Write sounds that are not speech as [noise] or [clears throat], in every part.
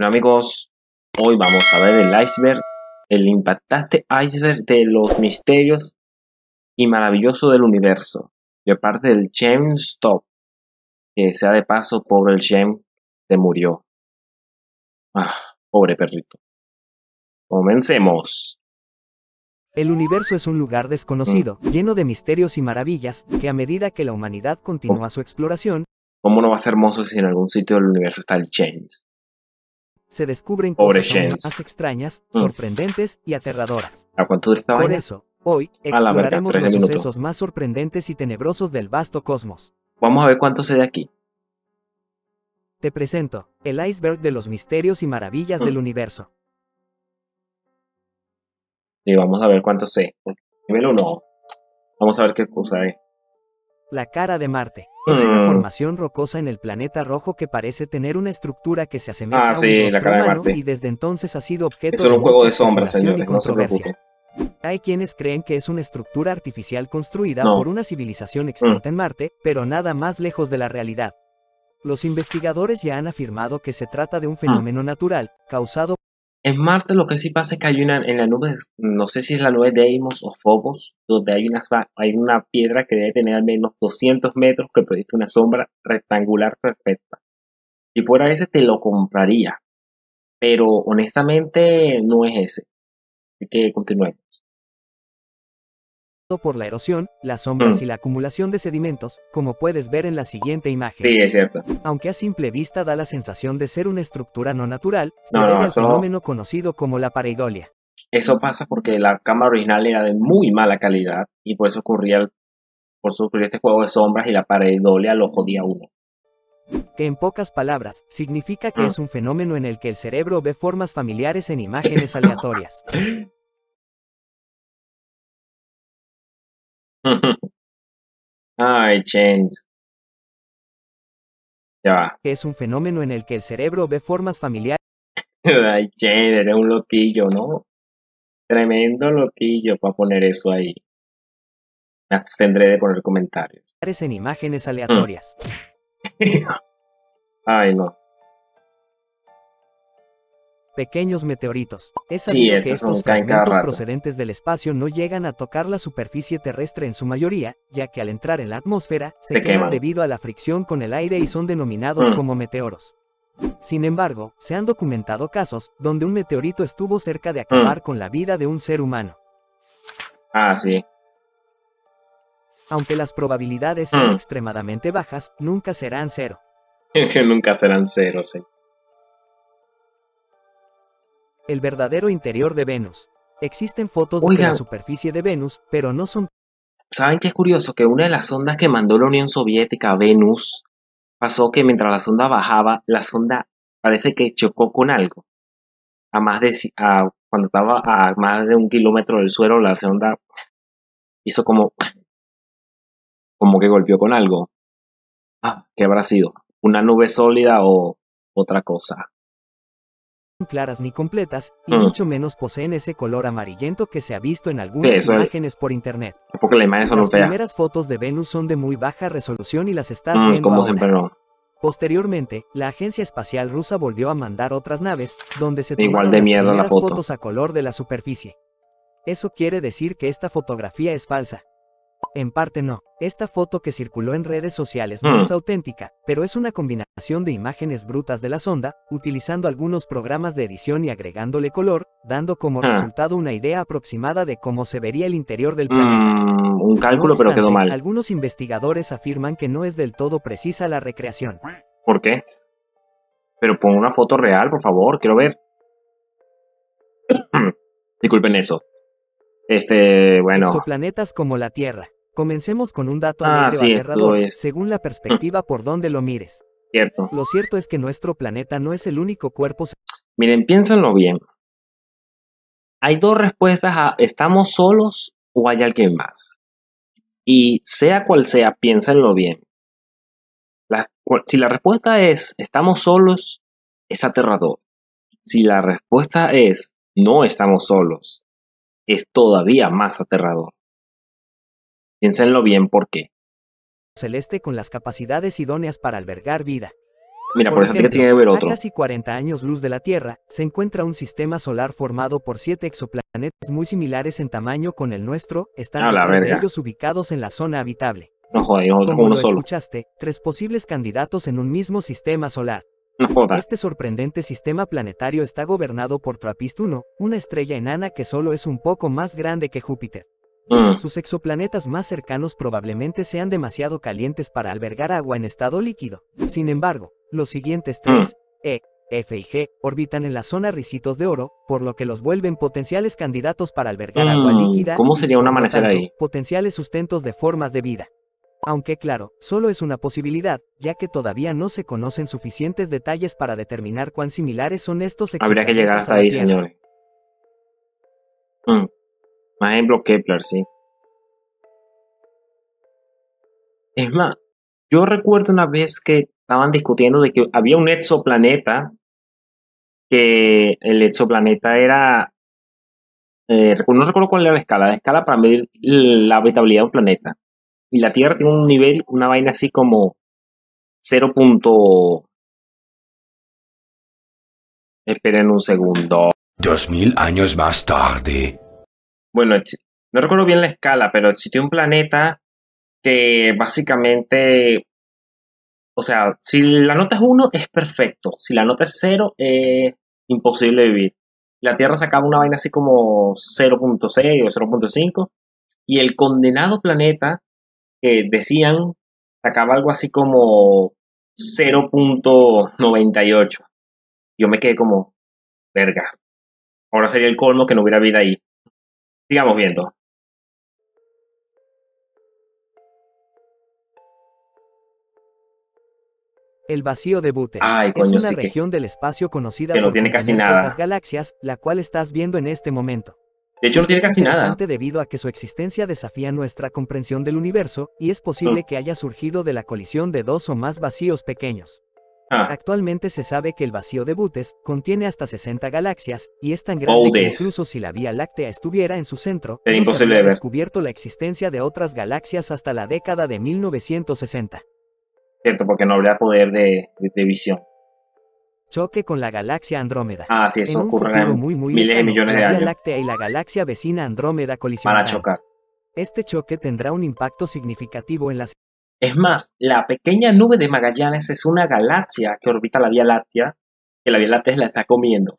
Bueno amigos, hoy vamos a ver el iceberg, el impactante iceberg de los misterios y maravilloso del universo, Y aparte del James Stop, que sea de paso, pobre el James se murió. Ah, pobre perrito. Comencemos. El universo es un lugar desconocido, mm. lleno de misterios y maravillas, que a medida que la humanidad continúa oh. su exploración, ¿Cómo no va a ser hermoso si en algún sitio del universo está el James? se descubren cosas más extrañas, mm. sorprendentes y aterradoras. cuánto Por eso, hoy exploraremos los sucesos más sorprendentes y tenebrosos del vasto cosmos. Vamos a ver cuánto sé de aquí. Te presento el iceberg de los misterios y maravillas del mm. universo. Y vamos a ver cuánto sé. Nivel 1. Vamos a ver qué cosa es. La cara de Marte. Mm. Es una formación rocosa en el planeta rojo que parece tener una estructura que se asemeja ah, a un mano humano y desde entonces ha sido objeto de un juego de y controversia. Hay quienes creen que es una estructura artificial construida por una civilización extinta mm. en Marte, pero nada más lejos de la realidad. Los investigadores ya han afirmado que se trata de un mm. fenómeno natural, causado en Marte lo que sí pasa es que hay una en la nube, no sé si es la nube de Deimos o Phobos, donde hay una, hay una piedra que debe tener al menos 200 metros que proyecta una sombra rectangular perfecta. Si fuera ese te lo compraría, pero honestamente no es ese. Así que continuemos por la erosión, las sombras mm. y la acumulación de sedimentos, como puedes ver en la siguiente imagen. Sí, es cierto. Aunque a simple vista da la sensación de ser una estructura no natural, se debe al fenómeno conocido como la pareidolia. Eso pasa porque la cámara original era de muy mala calidad y por eso ocurría, por este juego de sombras y la pareidolia lo jodía uno que en pocas palabras significa que mm. es un fenómeno en el que el cerebro ve formas familiares en [laughs] imágenes aleatorias. [laughs] [laughs] Ay, Chains. Ya va. Es un fenómeno en el que el cerebro ve formas familiares. [laughs] Ay, Chains, era un loquillo, ¿no? Tremendo loquillo para poner eso ahí. Me abstendré de poner comentarios. Parecen imágenes mm. aleatorias. [laughs] Ay, no pequeños meteoritos. Es así que estos fragmentos procedentes del espacio no llegan a tocar la superficie terrestre en su mayoría, ya que al entrar en la atmósfera se, queman, debido a la fricción con el aire y son denominados mm. como meteoros. Sin embargo, se han documentado casos donde un meteorito estuvo cerca de acabar mm. con la vida de un ser humano. Ah, sí. Aunque las probabilidades sean mm. extremadamente bajas, nunca serán cero. [laughs] nunca serán cero, sí. El verdadero interior de Venus. Existen fotos de la superficie de Venus, pero no son... ¿Saben qué es curioso? Que una de las ondas que mandó la Unión Soviética a Venus pasó que mientras la sonda bajaba, la sonda parece que chocó con algo. A más de... cuando estaba a más de un kilómetro del suelo, la sonda hizo como... Como que golpeó con algo. Ah, ¿qué habrá sido? ¿Una nube sólida o otra cosa? claras ni completas y mm. mucho menos poseen ese color amarillento que se ha visto en algunas imágenes por internet. las primeras fotos de Venus son de muy baja resolución y las estás mm, viendo Posteriormente, la agencia espacial rusa volvió a mandar otras naves donde se tomaron las fotos a color de la superficie. Eso quiere decir que esta fotografía es falsa. En parte no. Esta foto que circuló en redes sociales no hmm. es auténtica, pero es una combinación de imágenes brutas de la sonda, utilizando algunos programas de edición y agregándole color, dando como hmm. resultado una idea aproximada de cómo se vería el interior del planeta. Hmm, un cálculo, pero quedó mal. Algunos investigadores afirman que no es del todo precisa la recreación. ¿Por qué? Pero pon una foto real, por favor, quiero ver. [clears throat] Disculpen eso. Este, bueno. como la Tierra. Comencemos con un dato ah, aterrador, según la mm. perspectiva por donde lo mires. Cierto. Lo cierto es que nuestro planeta no es el único cuerpo. Miren, piénsenlo bien. Hay dos respuestas a ¿estamos solos o hay alguien más? Y sea cual sea, piénsenlo bien. si la respuesta es ¿estamos solos? Es aterrador. Si la respuesta es no estamos solos, es todavía más aterrador. Piénsenlo bien ¿por qué? Celeste con las capacidades idóneas para albergar vida. Mira, por, ejemplo, tiene que ver otro. A casi 40 años luz de la Tierra, se encuentra un sistema solar formado por siete exoplanetas muy similares en tamaño con el nuestro, están de ellos ubicados en la zona habitable. No jodas, Como uno escuchaste, tres posibles candidatos en un mismo sistema solar. Este sorprendente sistema planetario está gobernado por Trappist 1, una estrella enana que solo es un poco más grande que Júpiter. Mm. Sus exoplanetas más cercanos probablemente sean demasiado calientes para albergar agua en estado líquido. Sin embargo, los siguientes mm. tres, E, F y G, orbitan en la zona Ricitos de Oro, por lo que los vuelven potenciales candidatos para albergar mm, agua líquida. ¿Cómo sería un ahí? Potenciales sustentos de formas de vida. Aunque claro, solo es una posibilidad, ya que todavía no se conocen suficientes detalles para determinar cuán similares son estos exoplanetas. Habría que llegar hasta ahí, señores. Más ejemplo Kepler, sí. Es más, yo recuerdo una vez que estaban discutiendo de que había un exoplaneta, que el exoplaneta era, eh, no recuerdo cuál era la escala, la escala para medir la habitabilidad de un planeta. Y la Tierra tiene un nivel, una vaina así como 0. Esperen un segundo. Dos mil años más tarde bueno, no recuerdo bien la escala, pero existió un planeta que básicamente, o sea, si la nota es 1 es perfecto, si la nota es 0 es imposible vivir. La Tierra sacaba una vaina así como 0.6 o 0.5 y el condenado planeta, que decían, sacaba algo así como 0.98. Yo me quedé como, verga, ahora sería el colmo que no hubiera vida ahí. Sigamos viendo. El vacío de Butes es una región del espacio conocida no por tiene casi nada. Pocas galaxias, la cual estás viendo en este momento. De hecho, no tiene casi nada. Debido a que su existencia desafía nuestra comprensión del universo y es posible que haya surgido de la colisión de dos o más vacíos pequeños. Ah. Actualmente se sabe que el vacío de Butes contiene hasta 60 galaxias y es tan grande que incluso si la Vía Láctea estuviera en su centro, se habría descubierto la existencia de otras galaxias hasta la década de 1960. Cierto, porque no habría poder de, de, visión. Choque con la galaxia Andrómeda. Ah, sí, eso ocurre miles de millones de años. La Vía Láctea y la galaxia vecina Andrómeda colisionarán. Para chocar. Este choque tendrá un impacto significativo en las es más, la pequeña nube de Magallanes es una galaxia que orbita la Vía Láctea, que la Vía Láctea la está comiendo.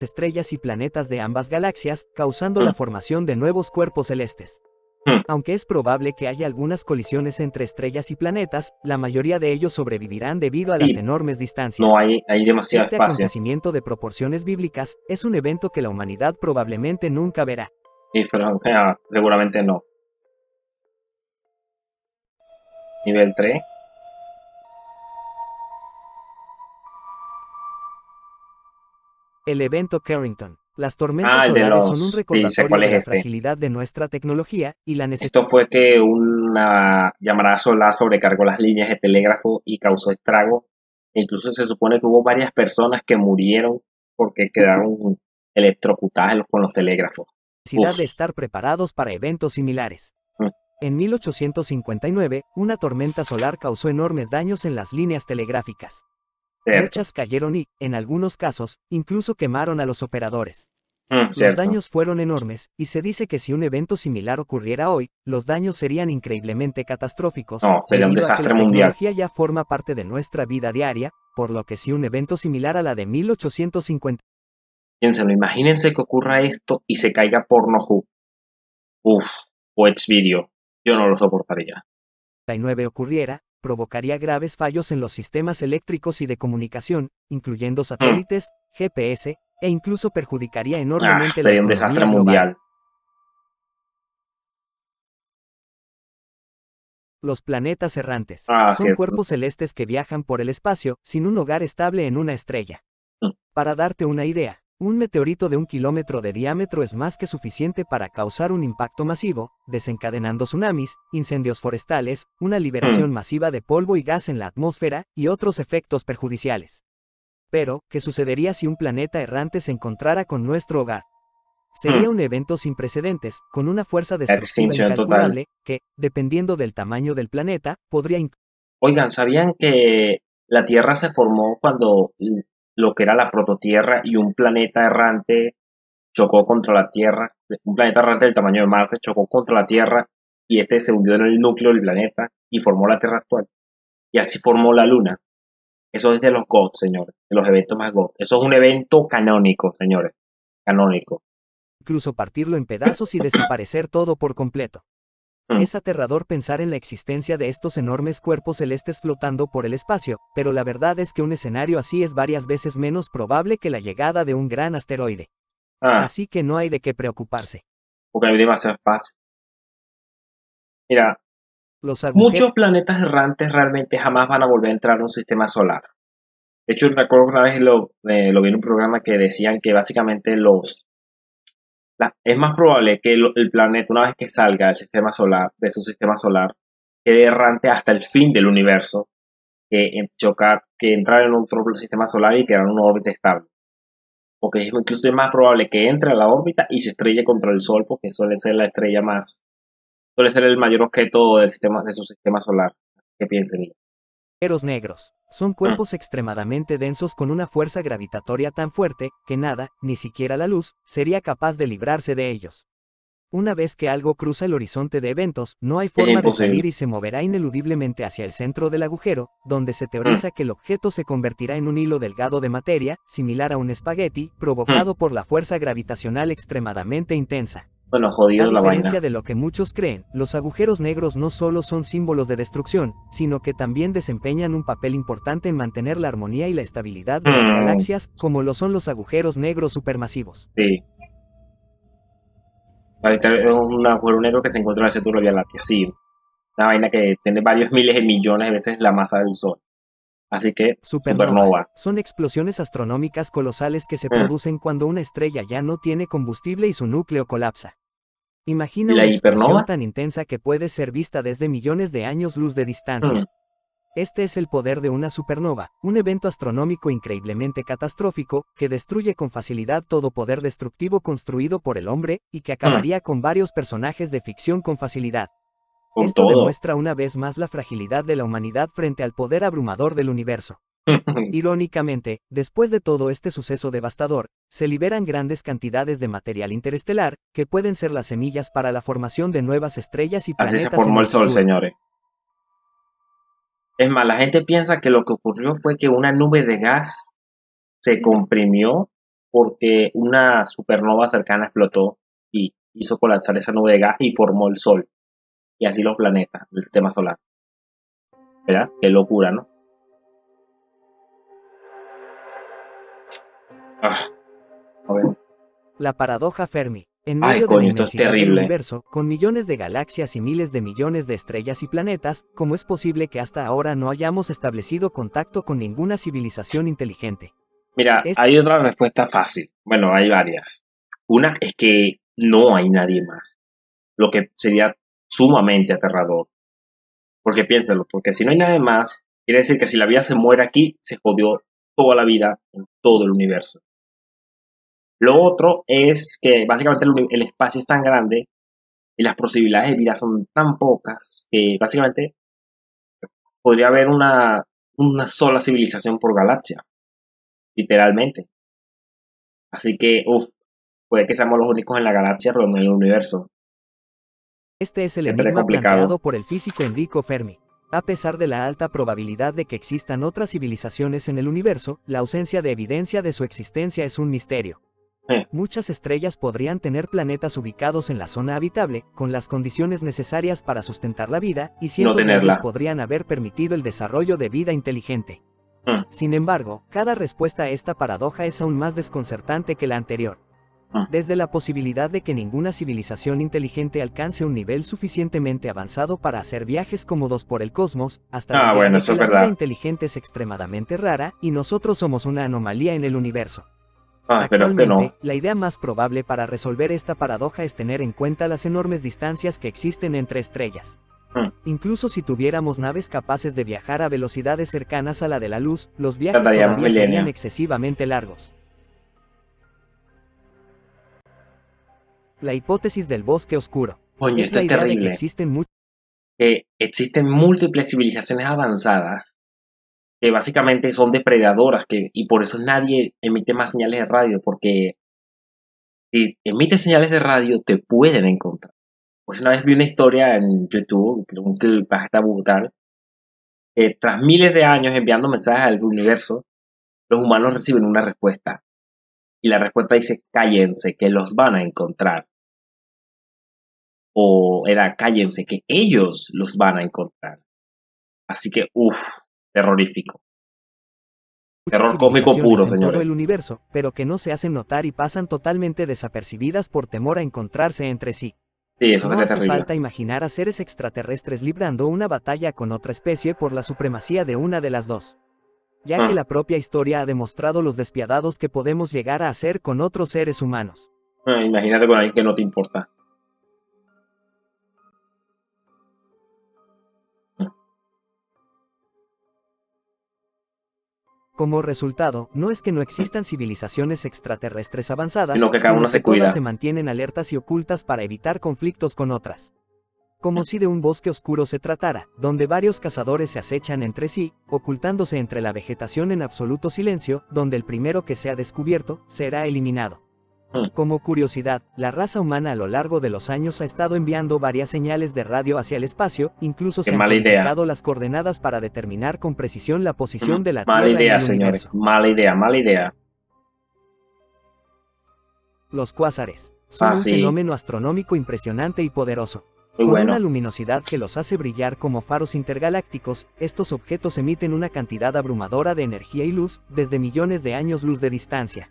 Estrellas y planetas de ambas galaxias, causando la mm. formación de nuevos cuerpos celestes. Mm. Aunque es probable que haya algunas colisiones entre estrellas y planetas, la mayoría de ellos sobrevivirán debido a las enormes distancias. No hay, hay demasiado este espacio. de proporciones bíblicas es un evento que la humanidad probablemente nunca verá. Sí, pero, seguramente no. nivel 3. El evento Carrington. Las tormentas ah, son un recordatorio de la este. fragilidad de nuestra tecnología y la necesidad. Esto fue que una llamada solar sobrecargó las líneas de telégrafo y causó estrago. Incluso se supone que hubo varias personas que murieron porque quedaron electrocutadas con los telégrafos. Necesidad de estar preparados para eventos similares. En 1859, una tormenta solar causó enormes daños en las líneas telegráficas. Muchas cayeron y, en algunos casos, incluso quemaron a los operadores. Mm, los daños fueron enormes, y se dice que si un evento similar ocurriera hoy, los daños serían increíblemente catastróficos. No, sería un desastre mundial. La tecnología ya forma parte de nuestra vida diaria, por lo que si un evento similar a la de 1850. Piénsenlo, imagínense que ocurra esto y se caiga por porno Uf, o ex-video. Yo no lo soportaría. T-9 ocurriera, provocaría graves fallos en los sistemas eléctricos y de comunicación, incluyendo satélites, GPS, e incluso perjudicaría enormemente ah, un desastre mundial. Los planetas errantes ah, son cuerpos celestes que viajan por el espacio sin un hogar estable en una estrella. Mm. Para darte una idea, un meteorito de un kilómetro de diámetro es más que suficiente para causar un impacto masivo, desencadenando tsunamis, incendios forestales, una liberación hmm. masiva de polvo y gas en la atmósfera, y otros efectos perjudiciales. Pero, ¿qué sucedería si un planeta errante se encontrara con nuestro hogar? Sería hmm. un evento sin precedentes, con una fuerza destructiva incalculable, que, dependiendo del tamaño del planeta, podría... Oigan, ¿sabían que la Tierra se formó cuando lo que era la prototierra y un planeta errante chocó contra la Tierra. Un planeta errante del tamaño de Marte chocó contra la Tierra y este se hundió en el núcleo del planeta y formó la Tierra actual. Y así formó la Luna. Eso es de los gods, señores, de los eventos más gods. Eso es un evento canónico, señores, canónico. Incluso partirlo en pedazos y desaparecer todo por completo. Mm. Es aterrador pensar en la existencia de estos enormes cuerpos celestes flotando por el espacio, pero la verdad es que un escenario así es varias veces menos probable que la llegada de un gran asteroide. Ah. Así que no hay de qué preocuparse. Porque demasiado espacio. Mira, muchos planetas errantes realmente jamás van a volver a entrar en un sistema solar. De hecho, recuerdo que una vez eh, lo vi en un programa que decían que básicamente los es más probable que el, planeta, una vez que salga del sistema solar, de su sistema solar, quede errante hasta el fin del universo, que chocar, que entrar en otro sistema solar y quedar en una órbita estable. Porque es incluso es más probable que entre a la órbita y se estrelle contra el Sol, porque suele ser la estrella más, suele ser el mayor objeto del sistema, de su sistema solar. que piensen? agujeros negros. Son ah. cuerpos extremadamente densos con una fuerza gravitatoria tan fuerte, que nada, ni siquiera la luz, sería capaz de librarse de ellos. Una vez que algo cruza el horizonte de eventos, no hay forma de salir y se moverá ineludiblemente hacia el centro del agujero, donde se teoriza ah. que el objeto se convertirá en un hilo delgado de materia, similar a un espagueti, provocado ah. por la fuerza gravitacional extremadamente intensa la A diferencia de lo que muchos creen, los agujeros negros no solo son símbolos de destrucción, sino que también desempeñan un papel importante en mantener la armonía y la estabilidad de las mm. galaxias, como lo son los agujeros negros supermasivos. Sí. Ahorita es un agujero negro que se encuentra en el centro de la Vía Láctea, sí. Una vaina que tiene varios miles de millones de veces la masa del Sol. Así que, supernova. Son explosiones astronómicas colosales que se mm. producen cuando una estrella ya no tiene combustible y su núcleo colapsa. Imagina la una explosión tan intensa que puede ser vista desde millones de años luz de distancia. Mm. Este es el poder de una supernova, un evento astronómico increíblemente catastrófico, que destruye con facilidad todo poder destructivo construido por el hombre, y que mm. acabaría con varios personajes de ficción con facilidad. Esto demuestra una vez más la fragilidad de la humanidad frente al poder abrumador del universo. [laughs] Irónicamente, después de todo este suceso devastador, se liberan grandes cantidades de material interestelar, que pueden ser las semillas para la formación de nuevas estrellas y planetas. Así se formó el, Sol, señores. Es más, la gente piensa que lo que ocurrió fue que una nube de gas se comprimió porque una supernova cercana explotó y hizo colapsar esa nube de gas y formó el Sol. Y así los planetas, el sistema solar. ¿Verdad? Qué locura, ¿no? Ah. La paradoja Fermi. En medio de Del universo, con millones de galaxias y miles de millones de estrellas y planetas, ¿cómo es posible que hasta ahora no hayamos establecido contacto con ninguna civilización inteligente? Mira, hay otra respuesta fácil. Bueno, hay varias. Una es que no hay nadie más, lo que sería sumamente aterrador. Porque piénsalo, porque si no hay nadie más, quiere decir que si la vida se muere aquí, se jodió toda la vida en todo el universo. Lo otro es que básicamente el, espacio es tan grande y las posibilidades de vida son tan pocas que básicamente podría haber una, sola civilización por galaxia, literalmente. Así que, uff, puede que seamos los únicos en la galaxia, pero no en el universo. Este es el enigma planteado por el físico Enrico Fermi. A pesar de la alta probabilidad de que existan otras civilizaciones en el universo, la ausencia de evidencia de su existencia es un misterio. Muchas estrellas podrían tener planetas ubicados en la zona habitable, con las condiciones necesarias para sustentar la vida, y cientos de ellos podrían haber permitido el desarrollo de vida inteligente. Mm. Sin embargo, cada respuesta a esta paradoja es aún más desconcertante que la anterior. Mm. Desde la posibilidad de que ninguna civilización inteligente alcance un nivel suficientemente avanzado para hacer viajes cómodos por el cosmos, hasta ah, bueno, que la vida inteligente es extremadamente rara y nosotros somos una anomalía en el universo. Ah, Actualmente, la idea más probable para resolver esta paradoja es tener en cuenta las enormes distancias que existen entre estrellas. Hmm. Incluso si tuviéramos naves capaces de viajar a velocidades cercanas a la de la luz, los viajes todavía serían excesivamente largos. La hipótesis del bosque oscuro. Coño, esto terrible. existen múltiples civilizaciones avanzadas que básicamente son depredadoras que, y por eso nadie emite más señales de radio, porque si emites señales de radio te pueden encontrar. Pues una vez vi una historia en YouTube, un clip hasta brutal, tras miles de años enviando mensajes al universo, los humanos reciben una respuesta. Y la respuesta dice, cállense, que los van a encontrar. O era, cállense, que ellos los van a encontrar. Así que, uff, terrorífico. Terror cómico puro, Todo el universo, pero que no se hacen notar y pasan totalmente desapercibidas por temor a encontrarse entre sí. Sí, eso no hace falta imaginar a seres extraterrestres librando una batalla con otra especie por la supremacía de una de las dos. Ya ah. que la propia historia ha demostrado los despiadados que podemos llegar a hacer con otros seres humanos. Ah, imagínate con alguien que no te importa. Como resultado, no es que no existan civilizaciones extraterrestres avanzadas, que sino que todas se mantienen alertas y ocultas para evitar conflictos con otras. Como si de un bosque oscuro se tratara, donde varios cazadores se acechan entre sí, ocultándose entre la vegetación en absoluto silencio, donde el primero que sea descubierto, será eliminado. Hmm. Como curiosidad, la raza humana a lo largo de los años ha estado enviando varias señales de radio hacia el espacio, incluso se han las coordenadas para determinar con precisión la posición hmm. de la Tierra. idea, en señores. Universo. idea, mala idea. Los cuásares son ah, un fenómeno astronómico impresionante y poderoso. con una luminosidad que los hace brillar como faros intergalácticos, estos objetos emiten una cantidad abrumadora de energía y luz desde millones de años luz de distancia.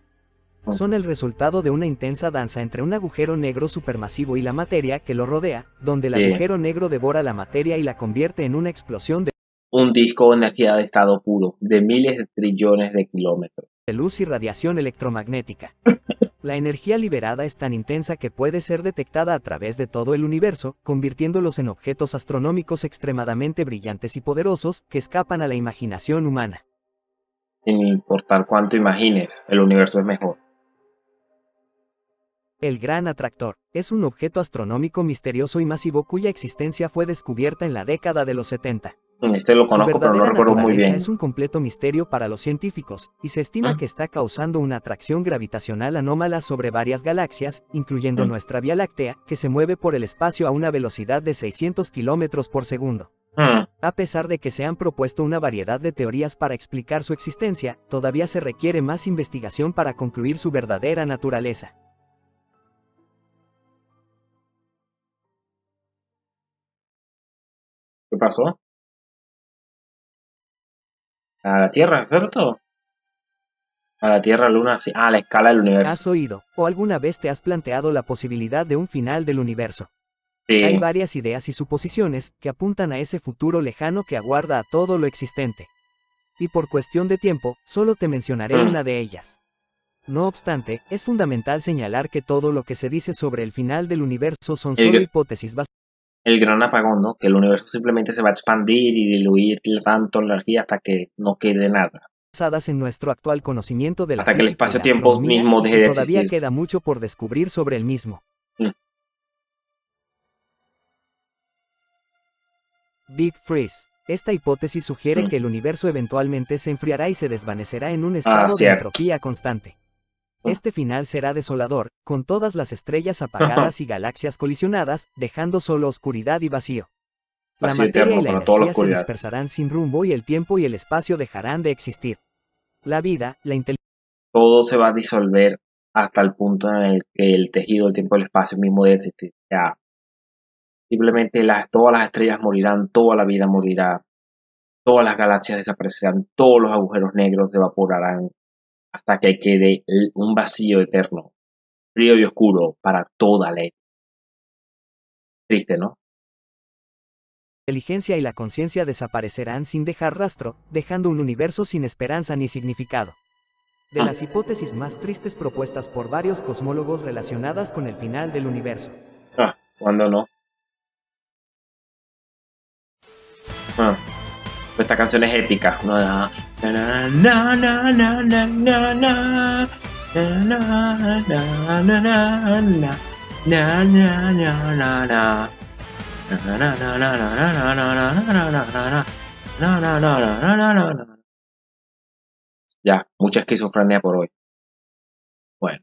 Ah. son el resultado de una intensa danza entre un agujero negro supermasivo y la materia que lo rodea, donde el agujero negro devora la materia y la convierte en una explosión de un disco de energía de estado puro, de miles de trillones de kilómetros. De luz y radiación electromagnética. [laughs] La energía liberada es tan intensa que puede ser detectada a través de todo el universo, convirtiéndolos en objetos astronómicos extremadamente brillantes y poderosos que escapan a la imaginación humana. Sin importar cuánto imagines, el universo es mejor. El Gran Atractor es un objeto astronómico misterioso y masivo cuya existencia fue descubierta en la década de los 70. Este lo pero Es un completo misterio para los científicos y se estima ah. que está causando una atracción gravitacional anómala sobre varias galaxias, incluyendo ah. nuestra Vía Láctea, que se mueve por el espacio a una velocidad de 600 kilómetros por segundo. Ah. A pesar de que se han propuesto una variedad de teorías para explicar su existencia, todavía se requiere más investigación para concluir su verdadera naturaleza. pasó? ¿A la Tierra, ¿cierto? A la Tierra, Luna, sí. Ah, a la escala del universo. ¿Has oído o alguna vez te has planteado la posibilidad de un final del universo? Hay varias ideas y suposiciones que apuntan a ese futuro lejano que aguarda a todo lo existente. Y por cuestión de tiempo, solo te mencionaré mm. una de ellas. No obstante, es fundamental señalar que todo lo que se dice sobre el final del universo son solo hipótesis basadas el gran apagón, ¿no? Que el universo simplemente se va a expandir y diluir tanto energía hasta que no quede nada. Basadas en nuestro actual conocimiento de la hasta que el espacio-tiempo mismo Todavía queda mucho por descubrir sobre el mismo. Mm. Big Freeze. Esta hipótesis sugiere mm. que el universo eventualmente se enfriará y se desvanecerá en un ah, estado de entropía constante. Este final será desolador, con todas las estrellas apagadas y galaxias colisionadas, dejando solo oscuridad y vacío. La materia y la energía se dispersarán sin rumbo y el tiempo y el espacio dejarán de existir. La vida, la inteligencia... Todo se va a disolver hasta el punto en el que el tejido, del tiempo y el espacio mismo de existir. Simplemente todas las estrellas morirán, toda la vida morirá, todas las galaxias desaparecerán, todos los agujeros negros evaporarán, hasta que quede un vacío eterno, frío y oscuro para toda la Triste, ¿no? La inteligencia y la conciencia desaparecerán sin dejar rastro, dejando un universo sin esperanza ni significado. De las hipótesis más tristes propuestas por varios cosmólogos relacionadas con el final del universo. Ah, ¿cuándo no? Ah esta canción es épica. No, ya, mucha esquizofrenia por hoy. Bueno.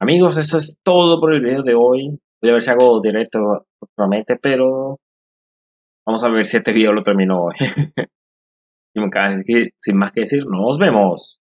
Amigos, eso es todo por el video de hoy. Voy a ver si hago directo promete pero Vamos a ver si este video lo termino hoy. [laughs] sin más que decir, nos vemos.